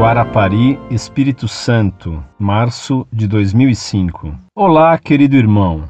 Guarapari, Espírito Santo, março de 2005. Olá, querido irmão.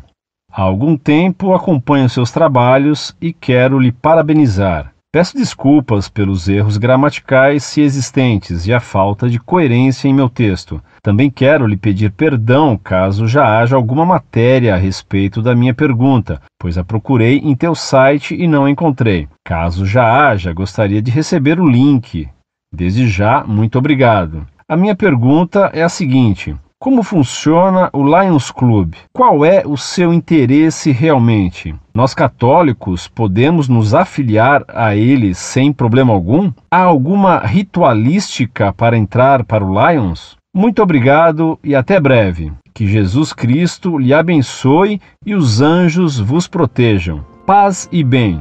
Há algum tempo acompanho seus trabalhos e quero lhe parabenizar. Peço desculpas pelos erros gramaticais, se existentes, e a falta de coerência em meu texto. Também quero lhe pedir perdão caso já haja alguma matéria a respeito da minha pergunta, pois a procurei em teu site e não encontrei. Caso já haja, gostaria de receber o link. Desde já, muito obrigado. A minha pergunta é a seguinte: como funciona o Lions Club? Qual é o seu interesse realmente? Nós católicos podemos nos afiliar a ele sem problema algum? Há alguma ritualística para entrar para o Lions? Muito obrigado e até breve. Que Jesus Cristo lhe abençoe e os anjos vos protejam. Paz e bem.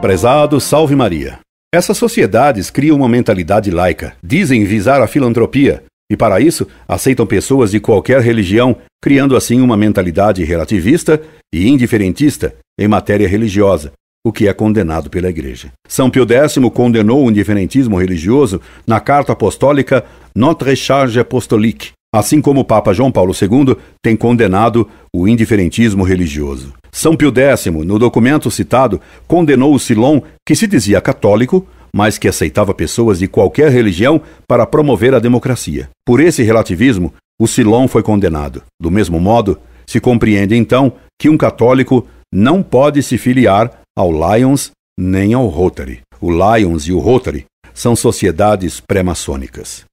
Prezado Salve Maria. Essas sociedades criam uma mentalidade laica, dizem visar a filantropia e, para isso, aceitam pessoas de qualquer religião, criando assim uma mentalidade relativista e indiferentista em matéria religiosa, o que é condenado pela Igreja. São Pio X condenou o indiferentismo religioso na Carta Apostólica Notre Charge Apostolique, assim como o Papa João Paulo II tem condenado o indiferentismo religioso. São Pio X, no documento citado, condenou o Silon, que se dizia católico, mas que aceitava pessoas de qualquer religião para promover a democracia. Por esse relativismo, o Silon foi condenado. Do mesmo modo, se compreende então que um católico não pode se filiar ao Lions nem ao Rotary. O Lions e o Rotary são sociedades pré-maçônicas.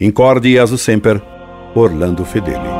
Incorde e semper. sempre. Orlando Fedeli.